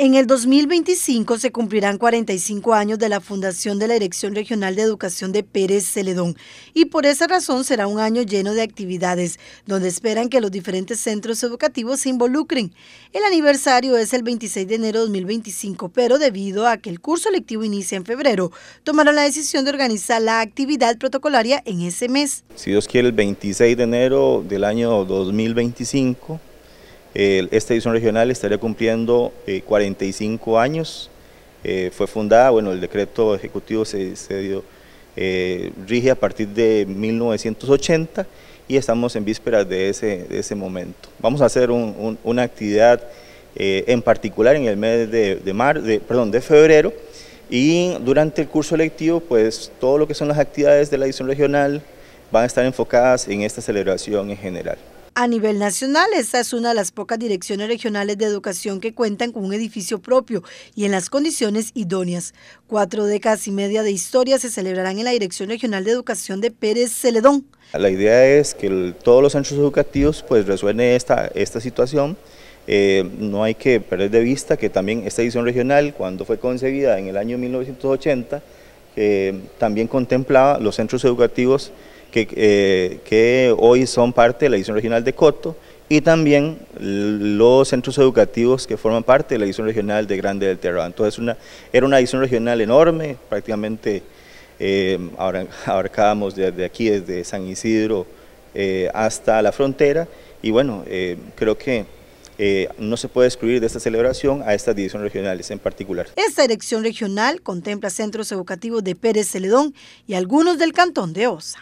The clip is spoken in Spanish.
En el 2025 se cumplirán 45 años de la fundación de la Dirección Regional de Educación de Pérez Celedón y por esa razón será un año lleno de actividades donde esperan que los diferentes centros educativos se involucren. El aniversario es el 26 de enero de 2025, pero debido a que el curso lectivo inicia en febrero, tomaron la decisión de organizar la actividad protocolaria en ese mes. Si Dios quiere, el 26 de enero del año 2025 esta edición regional estaría cumpliendo 45 eh, años. Eh, fue fundada, bueno, el decreto ejecutivo se, dio, eh, rige a partir de 1980 y estamos en vísperas de ese, de ese momento. Vamos a hacer una actividad en particular en el mes de, de febrero y durante el curso electivo, pues todo lo que son las actividades de la edición regional van a estar enfocadas en esta celebración en general. A nivel nacional, esta es una de las pocas direcciones regionales de educación que cuentan con un edificio propio y en las condiciones idóneas. Cuatro décadas y media de historia se celebrarán en la Dirección Regional de Educación de Pérez Celedón. La idea es que todos los centros educativos pues resuene esta, esta situación. Eh, no hay que perder de vista que también esta edición regional, cuando fue concebida en el año 1980, eh, también contemplaba los centros educativos eh, que, hoy son parte de la edición regional de Coto y también los centros educativos que forman parte de la edición regional de Grande del Terra. Entonces era una edición regional enorme, prácticamente eh, abarcábamos desde aquí, desde San Isidro eh, hasta la frontera y bueno, creo que no se puede excluir de esta celebración a estas divisiones regionales en particular. Esta elección regional contempla centros educativos de Pérez Celedón y algunos del cantón de Osa.